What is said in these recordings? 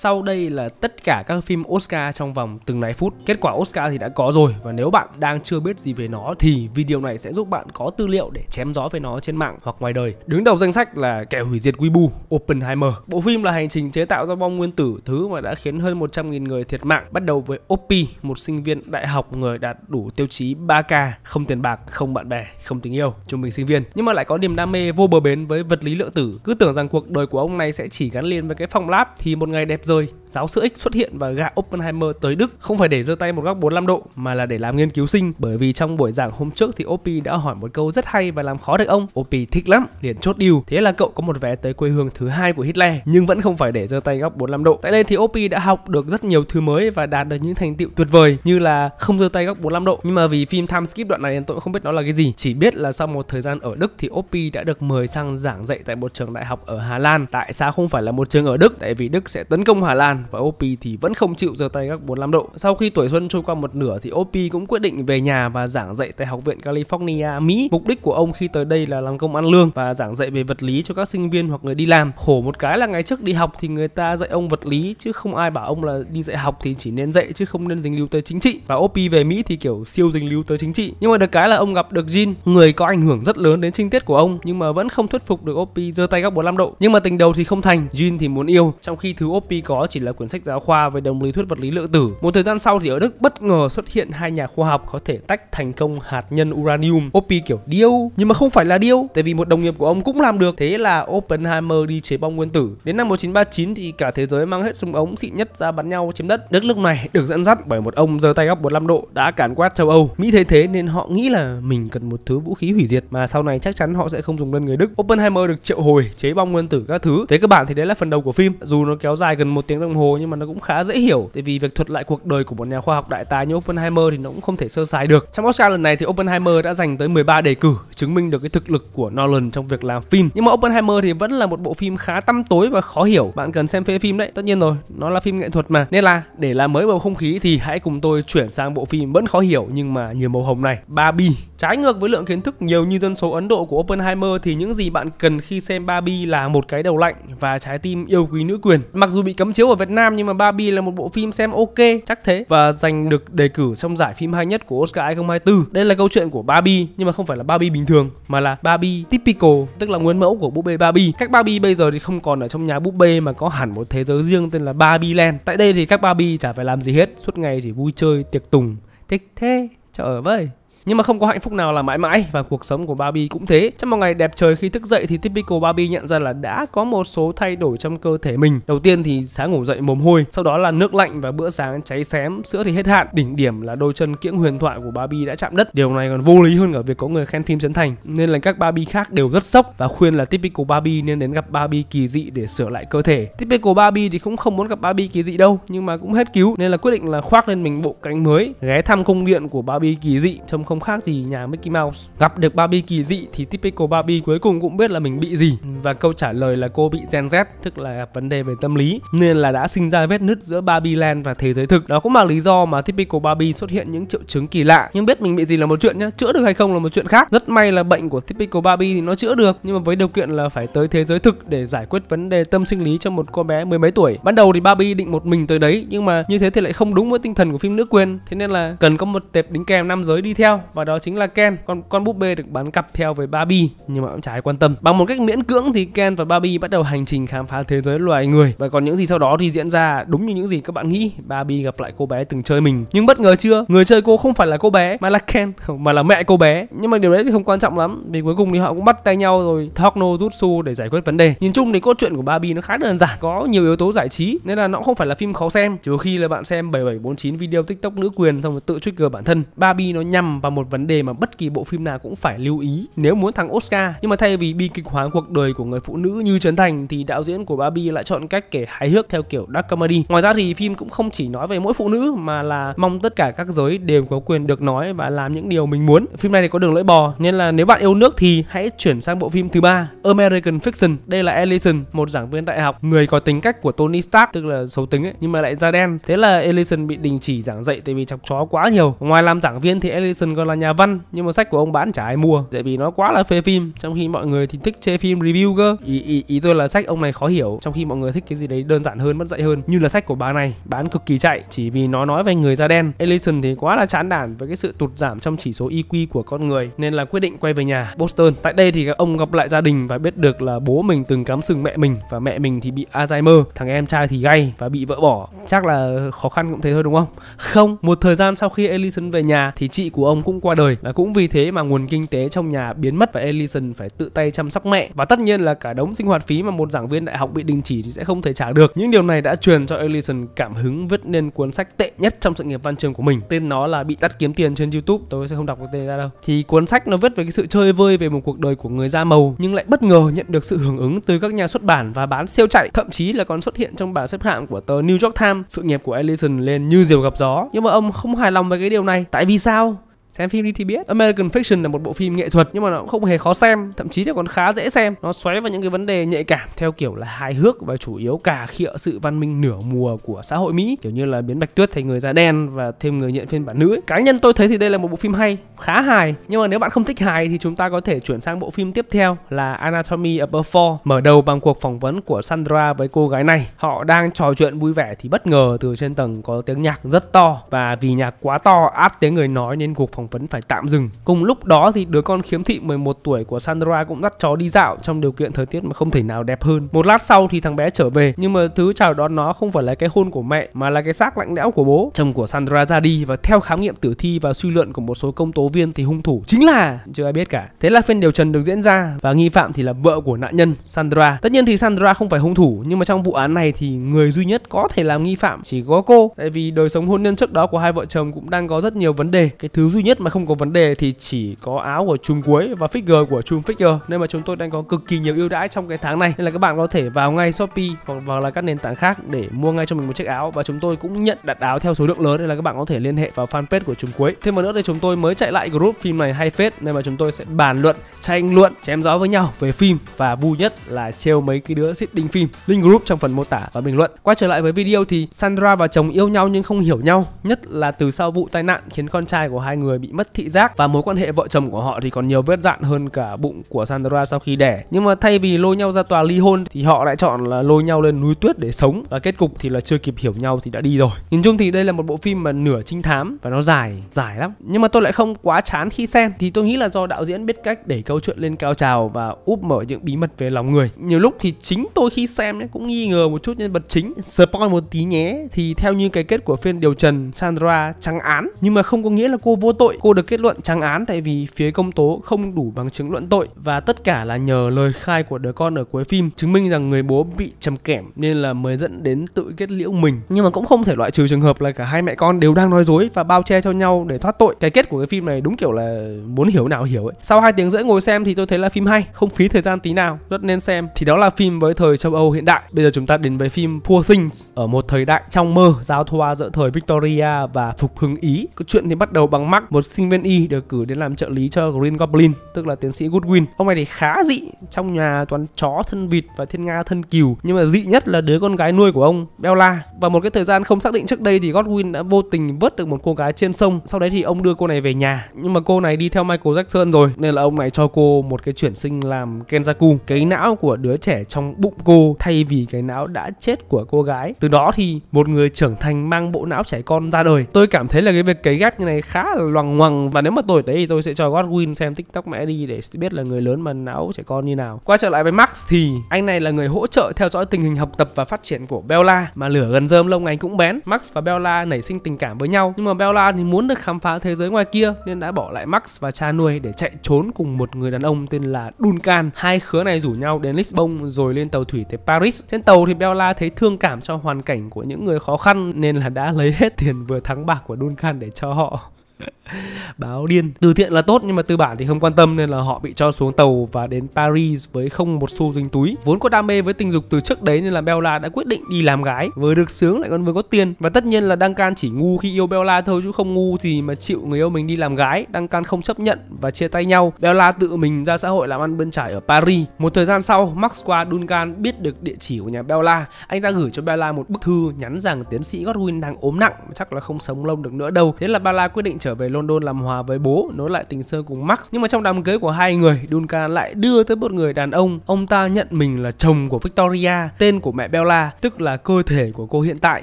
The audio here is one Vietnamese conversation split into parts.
Sau đây là tất cả các phim Oscar trong vòng từng này phút. Kết quả Oscar thì đã có rồi và nếu bạn đang chưa biết gì về nó thì video này sẽ giúp bạn có tư liệu để chém gió về nó trên mạng hoặc ngoài đời. Đứng đầu danh sách là Kẻ hủy diệt Weibo, Oppenheimer. Bộ phim là hành trình chế tạo ra bom nguyên tử, thứ mà đã khiến hơn 100.000 người thiệt mạng, bắt đầu với Oppi, một sinh viên đại học người đạt đủ tiêu chí 3K, không tiền bạc, không bạn bè, không tình yêu, trung bình sinh viên, nhưng mà lại có niềm đam mê vô bờ bến với vật lý lượng tử. Cứ tưởng rằng cuộc đời của ông này sẽ chỉ gắn liền với cái phòng lab thì một ngày đẹp rồi giáo sư X xuất hiện và gạ Oppenheimer tới Đức không phải để giơ tay một góc 45 độ mà là để làm nghiên cứu sinh bởi vì trong buổi giảng hôm trước thì Opie đã hỏi một câu rất hay và làm khó được ông. Opie thích lắm, liền chốt điều. Thế là cậu có một vé tới quê hương thứ hai của Hitler nhưng vẫn không phải để giơ tay góc 45 độ. Tại đây thì Opie đã học được rất nhiều thứ mới và đạt được những thành tựu tuyệt vời như là không giơ tay góc 45 độ. Nhưng mà vì phim time skip đoạn này tôi không biết nó là cái gì, chỉ biết là sau một thời gian ở Đức thì Opie đã được mời sang giảng dạy tại một trường đại học ở Hà Lan. Tại sao không phải là một trường ở Đức? Tại vì Đức sẽ tấn công Hà Lan Iran và Opie thì vẫn không chịu giơ tay các 45 độ. Sau khi tuổi xuân trôi qua một nửa thì Opie cũng quyết định về nhà và giảng dạy tại Học viện California, Mỹ. Mục đích của ông khi tới đây là làm công ăn lương và giảng dạy về vật lý cho các sinh viên hoặc người đi làm. Khổ một cái là ngày trước đi học thì người ta dạy ông vật lý chứ không ai bảo ông là đi dạy học thì chỉ nên dạy chứ không nên dính líu tới chính trị. Và Opie về Mỹ thì kiểu siêu dính líu tới chính trị. Nhưng mà được cái là ông gặp được Jin, người có ảnh hưởng rất lớn đến trinh tiết của ông nhưng mà vẫn không thuyết phục được Opie giơ tay các 45 độ. Nhưng mà tình đầu thì không thành, Jin thì muốn yêu, trong khi thứ Opie có chỉ là là cuốn sách giáo khoa về đồng lý thuyết vật lý lượng tử. Một thời gian sau thì ở Đức bất ngờ xuất hiện hai nhà khoa học có thể tách thành công hạt nhân uranium. Opie kiểu điêu, nhưng mà không phải là điêu, tại vì một đồng nghiệp của ông cũng làm được. Thế là Oppenheimer đi chế bom nguyên tử. Đến năm 1939 thì cả thế giới mang hết súng ống xịn nhất ra bắn nhau chiếm đất. Đức lúc này được dẫn dắt bởi một ông giơ tay góc 45 độ đã cản quát châu Âu. Mỹ thấy thế nên họ nghĩ là mình cần một thứ vũ khí hủy diệt mà sau này chắc chắn họ sẽ không dùng lên người Đức. Oppenheimer được triệu hồi chế bom nguyên tử các thứ. Thế các bạn thì đấy là phần đầu của phim. Dù nó kéo dài gần một tiếng đồng hồ hồ nhưng mà nó cũng khá dễ hiểu tại vì việc thuật lại cuộc đời của một nhà khoa học đại tài như Oppenheimer thì nó cũng không thể sơ sài được. Trong Oscar lần này thì Oppenheimer đã giành tới 13 đề cử, chứng minh được cái thực lực của Nolan trong việc làm phim. Nhưng mà Oppenheimer thì vẫn là một bộ phim khá tăm tối và khó hiểu. Bạn cần xem phê phim đấy, tất nhiên rồi, nó là phim nghệ thuật mà. Nên là để làm mới bầu không khí thì hãy cùng tôi chuyển sang bộ phim vẫn khó hiểu nhưng mà nhiều màu hồng này, Barbie Trái ngược với lượng kiến thức nhiều như dân số Ấn Độ của Oppenheimer thì những gì bạn cần khi xem Barbie là một cái đầu lạnh và trái tim yêu quý nữ quyền. Mặc dù bị cấm chiếu ở Việt Nam nhưng mà Barbie là một bộ phim xem ok, chắc thế và giành được đề cử trong giải phim hay nhất của Oscar 2024. Đây là câu chuyện của Barbie nhưng mà không phải là Barbie bình thường mà là Barbie typical, tức là nguyên mẫu của búp bê Barbie. Các Barbie bây giờ thì không còn ở trong nhà búp bê mà có hẳn một thế giới riêng tên là Barbie Land. Tại đây thì các Barbie chả phải làm gì hết, suốt ngày chỉ vui chơi, tiệc tùng, thích thế, trời ơi. Nhưng mà không có hạnh phúc nào là mãi mãi và cuộc sống của Barbie cũng thế. Trong một ngày đẹp trời khi thức dậy thì Typical Barbie nhận ra là đã có một số thay đổi trong cơ thể mình. Đầu tiên thì sáng ngủ dậy mồm hôi, sau đó là nước lạnh và bữa sáng cháy xém, sữa thì hết hạn. Đỉnh điểm là đôi chân kiễng huyền thoại của Barbie đã chạm đất. Điều này còn vô lý hơn cả việc có người khen phim Trấn Thành. Nên là các Barbie khác đều rất sốc và khuyên là Typical Barbie nên đến gặp Barbie kỳ dị để sửa lại cơ thể. Typical Barbie thì cũng không muốn gặp Barbie kỳ dị đâu, nhưng mà cũng hết cứu nên là quyết định là khoác lên mình bộ cánh mới, ghé thăm cung điện của Barbie kỳ dị trong không không khác gì nhà Mickey Mouse. Gặp được Barbie kỳ dị thì typical Barbie cuối cùng cũng biết là mình bị gì và câu trả lời là cô bị Gen Z tức là vấn đề về tâm lý nên là đã sinh ra vết nứt giữa Barbie Land và thế giới thực. Đó cũng là lý do mà typical Barbie xuất hiện những triệu chứng kỳ lạ. Nhưng biết mình bị gì là một chuyện nhá, chữa được hay không là một chuyện khác. Rất may là bệnh của typical Barbie thì nó chữa được nhưng mà với điều kiện là phải tới thế giới thực để giải quyết vấn đề tâm sinh lý cho một cô bé mười mấy tuổi. Ban đầu thì Barbie định một mình tới đấy nhưng mà như thế thì lại không đúng với tinh thần của phim nữ quyền. Thế nên là cần có một tệp đính kèm nam giới đi theo và đó chính là Ken. Con con búp bê được bán cặp theo với Barbie nhưng mà cũng chả ai quan tâm. Bằng một cách miễn cưỡng thì Ken và Barbie bắt đầu hành trình khám phá thế giới loài người và còn những gì sau đó thì diễn ra đúng như những gì các bạn nghĩ. Barbie gặp lại cô bé từng chơi mình nhưng bất ngờ chưa, người chơi cô không phải là cô bé mà là Ken mà là mẹ cô bé. Nhưng mà điều đấy thì không quan trọng lắm vì cuối cùng thì họ cũng bắt tay nhau rồi Tokno rút su để giải quyết vấn đề. Nhìn chung thì cốt truyện của Barbie nó khá đơn giản, có nhiều yếu tố giải trí nên là nó không phải là phim khó xem trừ khi là bạn xem 7749 video TikTok nữ quyền xong rồi tự trigger bản thân. Barbie nó nhằm vào và một vấn đề mà bất kỳ bộ phim nào cũng phải lưu ý nếu muốn thắng Oscar. Nhưng mà thay vì bi kịch hóa cuộc đời của người phụ nữ như Trấn Thành thì đạo diễn của Barbie lại chọn cách kể hài hước theo kiểu dark comedy. Ngoài ra thì phim cũng không chỉ nói về mỗi phụ nữ mà là mong tất cả các giới đều có quyền được nói và làm những điều mình muốn. Phim này thì có đường lưỡi bò nên là nếu bạn yêu nước thì hãy chuyển sang bộ phim thứ ba American Fiction. Đây là Ellison, một giảng viên đại học, người có tính cách của Tony Stark tức là xấu tính ấy, nhưng mà lại da đen. Thế là Ellison bị đình chỉ giảng dạy tại vì chọc chó quá nhiều. Ngoài làm giảng viên thì Ellison còn là nhà văn nhưng mà sách của ông bán chả ai mua tại vì nó quá là phê phim trong khi mọi người thì thích chê phim review cơ ý, ý ý tôi là sách ông này khó hiểu trong khi mọi người thích cái gì đấy đơn giản hơn mất dạy hơn như là sách của bà này bán cực kỳ chạy chỉ vì nó nói về người da đen Ellison thì quá là chán nản với cái sự tụt giảm trong chỉ số IQ e của con người nên là quyết định quay về nhà Boston tại đây thì ông gặp lại gia đình và biết được là bố mình từng cắm sừng mẹ mình và mẹ mình thì bị Alzheimer thằng em trai thì gay và bị vợ bỏ chắc là khó khăn cũng thế thôi đúng không không một thời gian sau khi Ellison về nhà thì chị của ông cũng qua đời và cũng vì thế mà nguồn kinh tế trong nhà biến mất và Ellison phải tự tay chăm sóc mẹ và tất nhiên là cả đống sinh hoạt phí mà một giảng viên đại học bị đình chỉ thì sẽ không thể trả được. Những điều này đã truyền cho Ellison cảm hứng viết nên cuốn sách tệ nhất trong sự nghiệp văn chương của mình. Tên nó là bị tắt kiếm tiền trên YouTube, tôi sẽ không đọc cái tên ra đâu. Thì cuốn sách nó viết về cái sự chơi vơi về một cuộc đời của người da màu nhưng lại bất ngờ nhận được sự hưởng ứng từ các nhà xuất bản và bán siêu chạy, thậm chí là còn xuất hiện trong bảng xếp hạng của tờ New York Times. Sự nghiệp của Ellison lên như diều gặp gió, nhưng mà ông không hài lòng với cái điều này. Tại vì sao? xem phim đi thì biết American Fiction là một bộ phim nghệ thuật nhưng mà nó cũng không hề khó xem thậm chí là còn khá dễ xem nó xoáy vào những cái vấn đề nhạy cảm theo kiểu là hài hước và chủ yếu cả khịa sự văn minh nửa mùa của xã hội Mỹ kiểu như là biến Bạch Tuyết thành người da đen và thêm người nhận phiên bản nữ ấy. cá nhân tôi thấy thì đây là một bộ phim hay khá hài nhưng mà nếu bạn không thích hài thì chúng ta có thể chuyển sang bộ phim tiếp theo là Anatomy of a Fall mở đầu bằng cuộc phỏng vấn của Sandra với cô gái này họ đang trò chuyện vui vẻ thì bất ngờ từ trên tầng có tiếng nhạc rất to và vì nhạc quá to át tiếng người nói nên cuộc phỏng vấn phải tạm dừng. Cùng lúc đó thì đứa con khiếm thị 11 tuổi của Sandra cũng dắt chó đi dạo trong điều kiện thời tiết mà không thể nào đẹp hơn. Một lát sau thì thằng bé trở về nhưng mà thứ chào đón nó không phải là cái hôn của mẹ mà là cái xác lạnh lẽo của bố. Chồng của Sandra ra đi và theo khám nghiệm tử thi và suy luận của một số công tố viên thì hung thủ chính là chưa ai biết cả. Thế là phiên điều trần được diễn ra và nghi phạm thì là vợ của nạn nhân Sandra. Tất nhiên thì Sandra không phải hung thủ nhưng mà trong vụ án này thì người duy nhất có thể làm nghi phạm chỉ có cô tại vì đời sống hôn nhân trước đó của hai vợ chồng cũng đang có rất nhiều vấn đề. Cái thứ duy nhất nhất mà không có vấn đề thì chỉ có áo của chùm cuối và figure của chùm figure nên mà chúng tôi đang có cực kỳ nhiều ưu đãi trong cái tháng này nên là các bạn có thể vào ngay shopee hoặc vào là các nền tảng khác để mua ngay cho mình một chiếc áo và chúng tôi cũng nhận đặt áo theo số lượng lớn nên là các bạn có thể liên hệ vào fanpage của chùm cuối thêm một nữa thì chúng tôi mới chạy lại group phim này hay phết nên mà chúng tôi sẽ bàn luận tranh luận chém gió với nhau về phim và vui nhất là trêu mấy cái đứa xịt sitting phim link group trong phần mô tả và bình luận quay trở lại với video thì Sandra và chồng yêu nhau nhưng không hiểu nhau nhất là từ sau vụ tai nạn khiến con trai của hai người người bị mất thị giác và mối quan hệ vợ chồng của họ thì còn nhiều vết dạn hơn cả bụng của Sandra sau khi đẻ. Nhưng mà thay vì lôi nhau ra tòa ly hôn thì họ lại chọn là lôi nhau lên núi tuyết để sống và kết cục thì là chưa kịp hiểu nhau thì đã đi rồi. Nhìn chung thì đây là một bộ phim mà nửa trinh thám và nó dài, dài lắm. Nhưng mà tôi lại không quá chán khi xem thì tôi nghĩ là do đạo diễn biết cách để câu chuyện lên cao trào và úp mở những bí mật về lòng người. Nhiều lúc thì chính tôi khi xem cũng nghi ngờ một chút nhân vật chính. Spoil một tí nhé thì theo như cái kết của phiên điều trần Sandra trắng án nhưng mà không có nghĩa là cô vô tội tội. Cô được kết luận trắng án tại vì phía công tố không đủ bằng chứng luận tội và tất cả là nhờ lời khai của đứa con ở cuối phim chứng minh rằng người bố bị trầm kẽm nên là mới dẫn đến tự kết liễu mình. Nhưng mà cũng không thể loại trừ trường hợp là cả hai mẹ con đều đang nói dối và bao che cho nhau để thoát tội. Cái kết của cái phim này đúng kiểu là muốn hiểu nào hiểu ấy. Sau hai tiếng rưỡi ngồi xem thì tôi thấy là phim hay, không phí thời gian tí nào, rất nên xem. Thì đó là phim với thời châu Âu hiện đại. Bây giờ chúng ta đến với phim Poor Things ở một thời đại trong mơ giao thoa giữa thời Victoria và phục hưng Ý. Câu chuyện thì bắt đầu bằng Mark, một một sinh viên y được cử đến làm trợ lý cho Green Goblin, tức là tiến sĩ Goodwin. Ông này thì khá dị, trong nhà toàn chó thân vịt và thiên nga thân cừu, nhưng mà dị nhất là đứa con gái nuôi của ông, Bella. Và một cái thời gian không xác định trước đây thì Godwin đã vô tình vớt được một cô gái trên sông. Sau đấy thì ông đưa cô này về nhà, nhưng mà cô này đi theo Michael Jackson rồi, nên là ông này cho cô một cái chuyển sinh làm Kenzaku, cái não của đứa trẻ trong bụng cô thay vì cái não đã chết của cô gái. Từ đó thì một người trưởng thành mang bộ não trẻ con ra đời. Tôi cảm thấy là cái việc cấy ghép như này khá là loằng ngoằng ngoằng và nếu mà tuổi đấy thì tôi sẽ cho Godwin xem tiktok mẹ đi để biết là người lớn mà não trẻ con như nào quay trở lại với Max thì anh này là người hỗ trợ theo dõi tình hình học tập và phát triển của Bella mà lửa gần rơm lông anh cũng bén Max và Bella nảy sinh tình cảm với nhau nhưng mà Bella thì muốn được khám phá thế giới ngoài kia nên đã bỏ lại Max và cha nuôi để chạy trốn cùng một người đàn ông tên là Duncan hai khứa này rủ nhau đến Lisbon rồi lên tàu thủy tới Paris trên tàu thì Bella thấy thương cảm cho hoàn cảnh của những người khó khăn nên là đã lấy hết tiền vừa thắng bạc của Duncan để cho họ báo điên từ thiện là tốt nhưng mà tư bản thì không quan tâm nên là họ bị cho xuống tàu và đến Paris với không một xu dính túi vốn có đam mê với tình dục từ trước đấy nên là Bella đã quyết định đi làm gái vừa được sướng lại còn vừa có tiền và tất nhiên là Đăng Can chỉ ngu khi yêu Bella thôi chứ không ngu gì mà chịu người yêu mình đi làm gái Đăng Can không chấp nhận và chia tay nhau Bella tự mình ra xã hội làm ăn bên trải ở Paris một thời gian sau Max qua Duncan biết được địa chỉ của nhà Bella anh ta gửi cho Bella một bức thư nhắn rằng tiến sĩ Godwin đang ốm nặng chắc là không sống lâu được nữa đâu thế là Bella quyết định trở trở về London làm hòa với bố, nối lại tình sơ cùng Max. Nhưng mà trong đám cưới của hai người, Duncan lại đưa tới một người đàn ông, ông ta nhận mình là chồng của Victoria, tên của mẹ Bella, tức là cơ thể của cô hiện tại.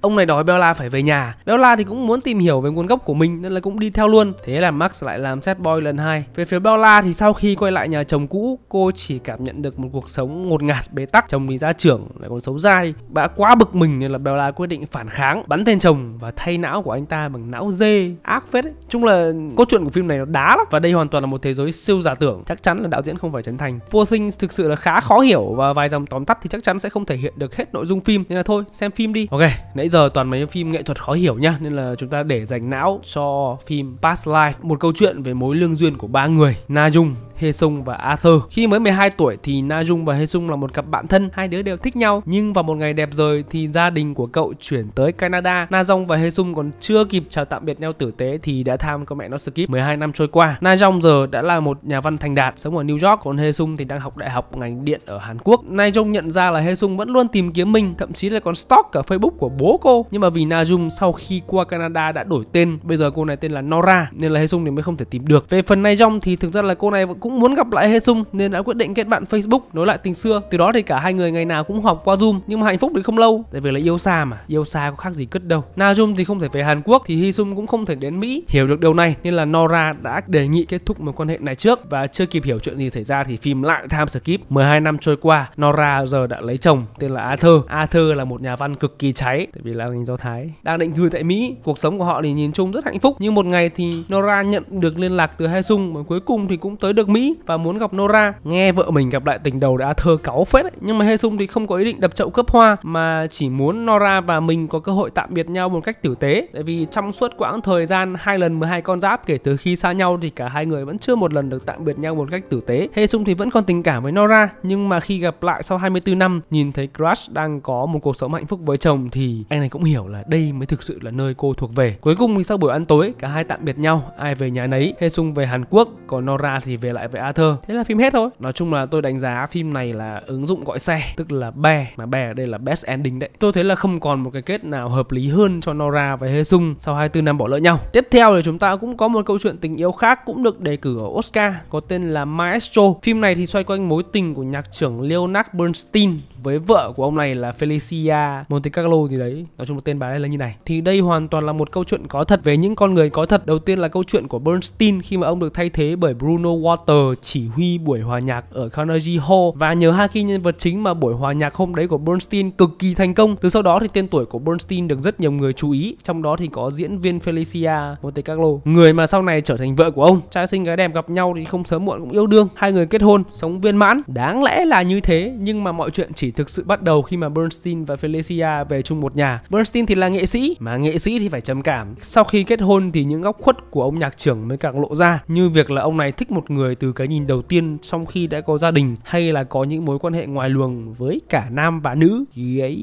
Ông này đòi Bella phải về nhà. Bella thì cũng muốn tìm hiểu về nguồn gốc của mình nên là cũng đi theo luôn. Thế là Max lại làm set boy lần hai. Về phía Bella thì sau khi quay lại nhà chồng cũ, cô chỉ cảm nhận được một cuộc sống ngột ngạt bế tắc. Chồng thì ra trưởng lại còn xấu dai, bà quá bực mình nên là Bella quyết định phản kháng, bắn tên chồng và thay não của anh ta bằng não dê, ác phết ấy chung là cốt truyện của phim này nó đá lắm và đây hoàn toàn là một thế giới siêu giả tưởng chắc chắn là đạo diễn không phải chấn thành poor things thực sự là khá khó hiểu và vài dòng tóm tắt thì chắc chắn sẽ không thể hiện được hết nội dung phim nên là thôi xem phim đi ok nãy giờ toàn mấy phim nghệ thuật khó hiểu nhá nên là chúng ta để dành não cho phim past life một câu chuyện về mối lương duyên của ba người na dung Hê Sung và Arthur. Khi mới 12 tuổi thì Na Jung và Hê Sung là một cặp bạn thân, hai đứa đều thích nhau. Nhưng vào một ngày đẹp trời thì gia đình của cậu chuyển tới Canada. Na Jung và Hê Sung còn chưa kịp chào tạm biệt nhau tử tế thì đã Time có mẹ nó skip 12 năm trôi qua. Na Jong giờ đã là một nhà văn thành đạt, sống ở New York, còn Hê Sung thì đang học đại học ngành điện ở Hàn Quốc. Na Jong nhận ra là Hê Sung vẫn luôn tìm kiếm mình, thậm chí là còn stalk cả Facebook của bố cô. Nhưng mà vì Na Jung sau khi qua Canada đã đổi tên, bây giờ cô này tên là Nora nên là Hê Sung thì mới không thể tìm được. Về phần Na Jong thì thực ra là cô này cũng muốn gặp lại Hê Sung nên đã quyết định kết bạn Facebook nối lại tình xưa. Từ đó thì cả hai người ngày nào cũng họp qua Zoom nhưng mà hạnh phúc thì không lâu, tại vì là yêu xa mà, yêu xa có khác gì cất đâu. Na Jung thì không thể về Hàn Quốc thì Hee Sung cũng không thể đến Mỹ. Hiểu được được điều này nên là Nora đã đề nghị kết thúc mối quan hệ này trước và chưa kịp hiểu chuyện gì xảy ra thì phim lại time skip 12 năm trôi qua Nora giờ đã lấy chồng tên là Arthur Arthur là một nhà văn cực kỳ cháy tại vì là người Do Thái đang định cư tại Mỹ cuộc sống của họ thì nhìn chung rất hạnh phúc nhưng một ngày thì Nora nhận được liên lạc từ Sung và cuối cùng thì cũng tới được Mỹ và muốn gặp Nora nghe vợ mình gặp lại tình đầu đã thơ cáu phết ấy. nhưng mà Sung thì không có ý định đập chậu cướp hoa mà chỉ muốn Nora và mình có cơ hội tạm biệt nhau một cách tử tế tại vì trong suốt quãng thời gian hai lần gần 12 con giáp kể từ khi xa nhau thì cả hai người vẫn chưa một lần được tạm biệt nhau một cách tử tế. Hê Sung thì vẫn còn tình cảm với Nora nhưng mà khi gặp lại sau 24 năm nhìn thấy Crush đang có một cuộc sống hạnh phúc với chồng thì anh này cũng hiểu là đây mới thực sự là nơi cô thuộc về. Cuối cùng thì sau buổi ăn tối cả hai tạm biệt nhau, ai về nhà nấy. Hê Sung về Hàn Quốc, còn Nora thì về lại với Arthur. Thế là phim hết thôi. Nói chung là tôi đánh giá phim này là ứng dụng gọi xe, tức là bè mà bè ở đây là best ending đấy. Tôi thấy là không còn một cái kết nào hợp lý hơn cho Nora và Hê Sung sau 24 năm bỏ lỡ nhau. Tiếp theo thì chúng ta cũng có một câu chuyện tình yêu khác cũng được đề cử ở Oscar có tên là Maestro. Phim này thì xoay quanh mối tình của nhạc trưởng Leonard Bernstein với vợ của ông này là Felicia Monte Carlo thì đấy nói chung là tên bà đây là như này thì đây hoàn toàn là một câu chuyện có thật về những con người có thật đầu tiên là câu chuyện của Bernstein khi mà ông được thay thế bởi Bruno Walter chỉ huy buổi hòa nhạc ở Carnegie Hall và nhờ hai khi nhân vật chính mà buổi hòa nhạc hôm đấy của Bernstein cực kỳ thành công từ sau đó thì tên tuổi của Bernstein được rất nhiều người chú ý trong đó thì có diễn viên Felicia Monte Carlo người mà sau này trở thành vợ của ông trai sinh gái đẹp gặp nhau thì không sớm muộn cũng yêu đương hai người kết hôn sống viên mãn đáng lẽ là như thế nhưng mà mọi chuyện chỉ thực sự bắt đầu khi mà Bernstein và Felicia về chung một nhà. Bernstein thì là nghệ sĩ, mà nghệ sĩ thì phải trầm cảm. Sau khi kết hôn thì những góc khuất của ông nhạc trưởng mới càng lộ ra, như việc là ông này thích một người từ cái nhìn đầu tiên trong khi đã có gia đình hay là có những mối quan hệ ngoài luồng với cả nam và nữ. Ấy.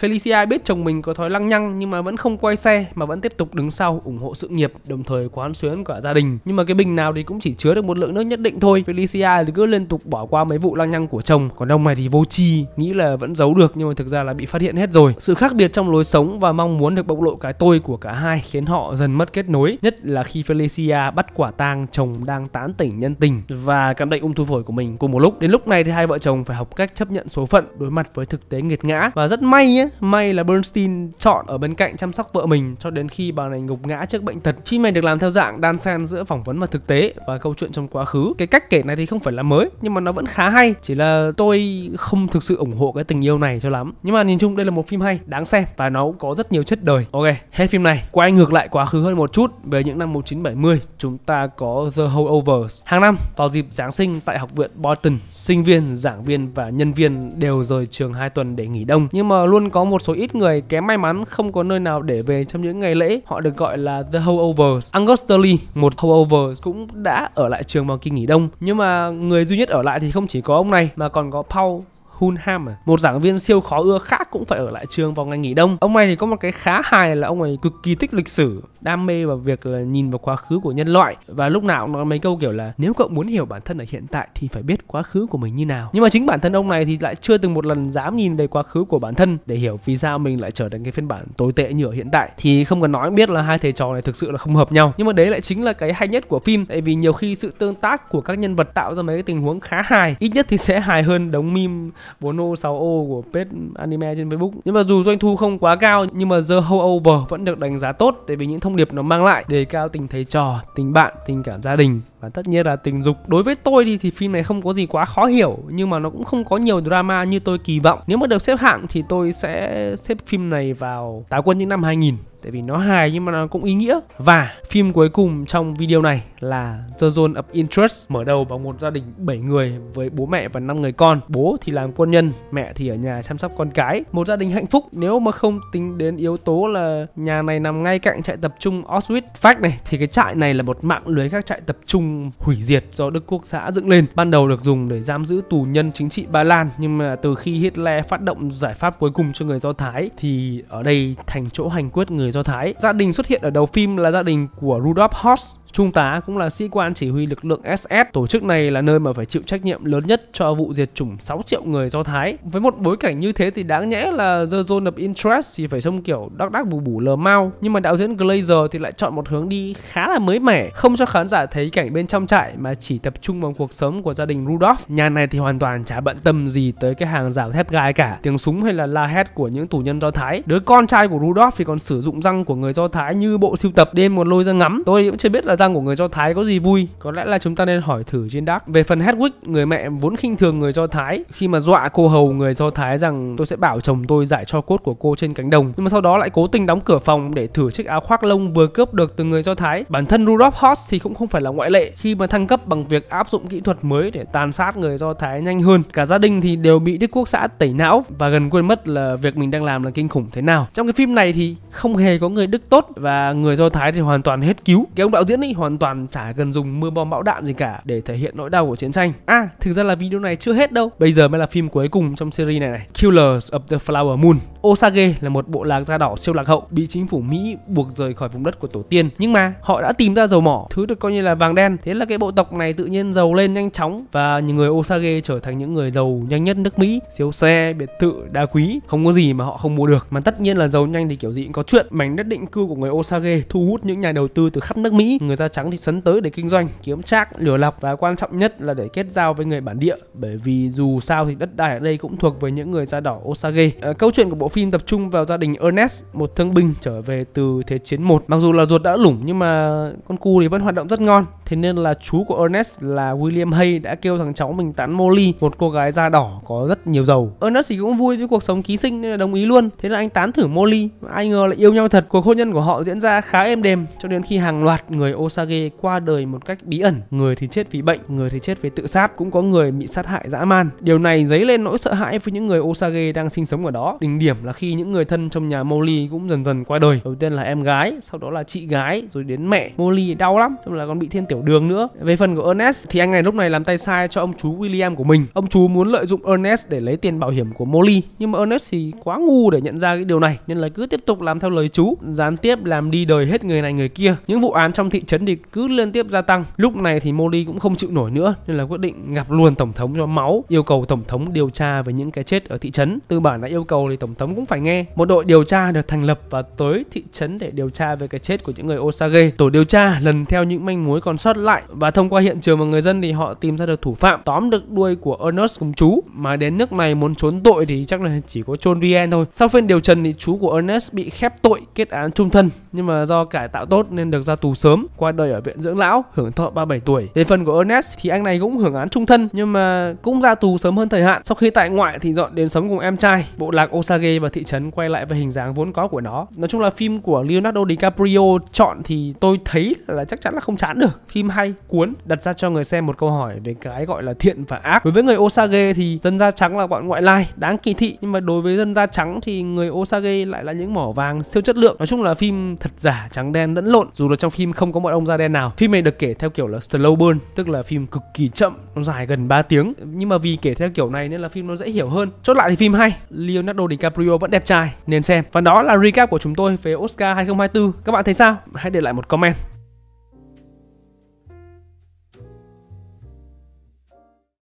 Felicia biết chồng mình có thói lăng nhăng nhưng mà vẫn không quay xe mà vẫn tiếp tục đứng sau ủng hộ sự nghiệp đồng thời quán xuyến cả gia đình. Nhưng mà cái bình nào thì cũng chỉ chứa được một lượng nước nhất định thôi. Felicia thì cứ liên tục bỏ qua mấy vụ lăng nhăng của chồng, còn ông này thì vô chi nghĩ là vẫn giấu được nhưng mà thực ra là bị phát hiện hết rồi sự khác biệt trong lối sống và mong muốn được bộc lộ cái tôi của cả hai khiến họ dần mất kết nối nhất là khi Felicia bắt quả tang chồng đang tán tỉnh nhân tình và căn bệnh ung thư phổi của mình cùng một lúc đến lúc này thì hai vợ chồng phải học cách chấp nhận số phận đối mặt với thực tế nghiệt ngã và rất may nhé, may là Bernstein chọn ở bên cạnh chăm sóc vợ mình cho đến khi bà này ngục ngã trước bệnh tật phim này được làm theo dạng đan xen giữa phỏng vấn và thực tế và câu chuyện trong quá khứ cái cách kể này thì không phải là mới nhưng mà nó vẫn khá hay chỉ là tôi không thực sự ủng hộ cái tình yêu này cho lắm nhưng mà nhìn chung đây là một phim hay đáng xem và nó cũng có rất nhiều chất đời ok hết phim này quay ngược lại quá khứ hơn một chút về những năm 1970 chúng ta có The Holdovers hàng năm vào dịp Giáng sinh tại học viện Boston, sinh viên giảng viên và nhân viên đều rời trường hai tuần để nghỉ đông nhưng mà luôn có một số ít người kém may mắn không có nơi nào để về trong những ngày lễ họ được gọi là The Holdovers Angus Turley một Holdovers cũng đã ở lại trường vào kỳ nghỉ đông nhưng mà người duy nhất ở lại thì không chỉ có ông này mà còn có Paul Fulham à. Một giảng viên siêu khó ưa khác cũng phải ở lại trường vào ngày nghỉ đông. Ông này thì có một cái khá hài là ông này cực kỳ thích lịch sử, đam mê vào việc là nhìn vào quá khứ của nhân loại và lúc nào cũng nói mấy câu kiểu là nếu cậu muốn hiểu bản thân ở hiện tại thì phải biết quá khứ của mình như nào. Nhưng mà chính bản thân ông này thì lại chưa từng một lần dám nhìn về quá khứ của bản thân để hiểu vì sao mình lại trở thành cái phiên bản tồi tệ như ở hiện tại thì không cần nói biết là hai thầy trò này thực sự là không hợp nhau. Nhưng mà đấy lại chính là cái hay nhất của phim tại vì nhiều khi sự tương tác của các nhân vật tạo ra mấy cái tình huống khá hài, ít nhất thì sẽ hài hơn đống meme 4 ô 6 ô của page anime trên Facebook. Nhưng mà dù doanh thu không quá cao nhưng mà The Whole Over vẫn được đánh giá tốt tại vì những thông điệp nó mang lại đề cao tình thầy trò, tình bạn, tình cảm gia đình và tất nhiên là tình dục. Đối với tôi thì thì phim này không có gì quá khó hiểu nhưng mà nó cũng không có nhiều drama như tôi kỳ vọng. Nếu mà được xếp hạng thì tôi sẽ xếp phim này vào Táo quân những năm 2000 tại vì nó hài nhưng mà nó cũng ý nghĩa và phim cuối cùng trong video này là The Zone of Interest mở đầu bằng một gia đình 7 người với bố mẹ và 5 người con bố thì làm quân nhân mẹ thì ở nhà chăm sóc con cái một gia đình hạnh phúc nếu mà không tính đến yếu tố là nhà này nằm ngay cạnh trại tập trung Auschwitz Fact này thì cái trại này là một mạng lưới các trại tập trung hủy diệt do Đức Quốc xã dựng lên ban đầu được dùng để giam giữ tù nhân chính trị Ba Lan nhưng mà từ khi Hitler phát động giải pháp cuối cùng cho người Do Thái thì ở đây thành chỗ hành quyết người do Thái. Gia đình xuất hiện ở đầu phim là gia đình của Rudolf Hoss Trung tá cũng là sĩ quan chỉ huy lực lượng SS. Tổ chức này là nơi mà phải chịu trách nhiệm lớn nhất cho vụ diệt chủng 6 triệu người Do Thái. Với một bối cảnh như thế thì đáng nhẽ là The Zone of Interest thì phải trông kiểu đắc đắc bù bù lờ mau. Nhưng mà đạo diễn Glazer thì lại chọn một hướng đi khá là mới mẻ, không cho khán giả thấy cảnh bên trong trại mà chỉ tập trung vào cuộc sống của gia đình Rudolph. Nhà này thì hoàn toàn chả bận tâm gì tới cái hàng rào thép gai cả, tiếng súng hay là la hét của những tù nhân Do Thái. Đứa con trai của Rudolph thì còn sử dụng răng của người Do Thái như bộ sưu tập đêm còn lôi ra ngắm. Tôi cũng chưa biết là ra tăng của người Do Thái có gì vui? Có lẽ là chúng ta nên hỏi thử trên Dark. Về phần Hedwig, người mẹ vốn khinh thường người Do Thái khi mà dọa cô hầu người Do Thái rằng tôi sẽ bảo chồng tôi giải cho cốt của cô trên cánh đồng. Nhưng mà sau đó lại cố tình đóng cửa phòng để thử chiếc áo khoác lông vừa cướp được từ người Do Thái. Bản thân Rudolph Hoss thì cũng không phải là ngoại lệ khi mà thăng cấp bằng việc áp dụng kỹ thuật mới để tàn sát người Do Thái nhanh hơn. Cả gia đình thì đều bị Đức Quốc xã tẩy não và gần quên mất là việc mình đang làm là kinh khủng thế nào. Trong cái phim này thì không hề có người Đức tốt và người Do Thái thì hoàn toàn hết cứu. Cái ông đạo diễn ấy hoàn toàn chả cần dùng mưa bom bão đạn gì cả để thể hiện nỗi đau của chiến tranh. À, thực ra là video này chưa hết đâu. Bây giờ mới là phim cuối cùng trong series này này. Killers of the Flower Moon. Osage là một bộ lạc da đỏ siêu lạc hậu bị chính phủ Mỹ buộc rời khỏi vùng đất của tổ tiên. Nhưng mà họ đã tìm ra dầu mỏ, thứ được coi như là vàng đen. Thế là cái bộ tộc này tự nhiên giàu lên nhanh chóng và những người Osage trở thành những người giàu nhanh nhất nước Mỹ. Siêu xe, biệt thự, đá quý, không có gì mà họ không mua được. Mà tất nhiên là giàu nhanh thì kiểu gì cũng có chuyện. Mảnh đất định cư của người Osage thu hút những nhà đầu tư từ khắp nước Mỹ. Người ta da trắng thì sấn tới để kinh doanh, kiếm trác, lửa lọc và quan trọng nhất là để kết giao với người bản địa bởi vì dù sao thì đất đai ở đây cũng thuộc về những người da đỏ Osage. À, câu chuyện của bộ phim tập trung vào gia đình Ernest, một thương binh trở về từ Thế chiến một Mặc dù là ruột đã lủng nhưng mà con cu thì vẫn hoạt động rất ngon. Thế nên là chú của Ernest là William Hay đã kêu thằng cháu mình tán Molly, một cô gái da đỏ có rất nhiều dầu. Ernest thì cũng vui với cuộc sống ký sinh nên là đồng ý luôn. Thế là anh tán thử Molly, ai ngờ lại yêu nhau thật. Cuộc hôn nhân của họ diễn ra khá êm đềm cho đến khi hàng loạt người Osage qua đời một cách bí ẩn. Người thì chết vì bệnh, người thì chết vì tự sát, cũng có người bị sát hại dã man. Điều này dấy lên nỗi sợ hãi với những người Osage đang sinh sống ở đó. Đỉnh điểm là khi những người thân trong nhà Molly cũng dần dần qua đời. Đầu tiên là em gái, sau đó là chị gái, rồi đến mẹ. Molly đau lắm, xong là còn bị thiên tiểu tiểu đường nữa về phần của Ernest thì anh này lúc này làm tay sai cho ông chú William của mình ông chú muốn lợi dụng Ernest để lấy tiền bảo hiểm của Molly nhưng mà Ernest thì quá ngu để nhận ra cái điều này nên là cứ tiếp tục làm theo lời chú gián tiếp làm đi đời hết người này người kia những vụ án trong thị trấn thì cứ liên tiếp gia tăng lúc này thì Molly cũng không chịu nổi nữa nên là quyết định gặp luôn tổng thống cho máu yêu cầu tổng thống điều tra về những cái chết ở thị trấn tư bản đã yêu cầu thì tổng thống cũng phải nghe một đội điều tra được thành lập và tới thị trấn để điều tra về cái chết của những người Osage tổ điều tra lần theo những manh mối còn soát lại và thông qua hiện trường và người dân thì họ tìm ra được thủ phạm tóm được đuôi của Ernest cùng chú mà đến nước này muốn trốn tội thì chắc là chỉ có John Rien thôi sau phiên điều trần thì chú của Ernest bị khép tội kết án trung thân nhưng mà do cải tạo tốt nên được ra tù sớm qua đời ở viện dưỡng lão hưởng thọ 37 tuổi về phần của Ernest thì anh này cũng hưởng án trung thân nhưng mà cũng ra tù sớm hơn thời hạn sau khi tại ngoại thì dọn đến sống cùng em trai bộ lạc Osage và thị trấn quay lại về hình dáng vốn có của nó nói chung là phim của Leonardo DiCaprio chọn thì tôi thấy là chắc chắn là không chán được phim hay, cuốn đặt ra cho người xem một câu hỏi về cái gọi là thiện và ác. Đối với người Osage thì dân da trắng là bọn ngoại lai, đáng kỳ thị nhưng mà đối với dân da trắng thì người Osage lại là những mỏ vàng siêu chất lượng. Nói chung là phim thật giả trắng đen lẫn lộn dù là trong phim không có bọn ông da đen nào. Phim này được kể theo kiểu là slow burn, tức là phim cực kỳ chậm, nó dài gần 3 tiếng nhưng mà vì kể theo kiểu này nên là phim nó dễ hiểu hơn. Chốt lại thì phim hay, Leonardo DiCaprio vẫn đẹp trai nên xem. Và đó là recap của chúng tôi về Oscar 2024. Các bạn thấy sao? Hãy để lại một comment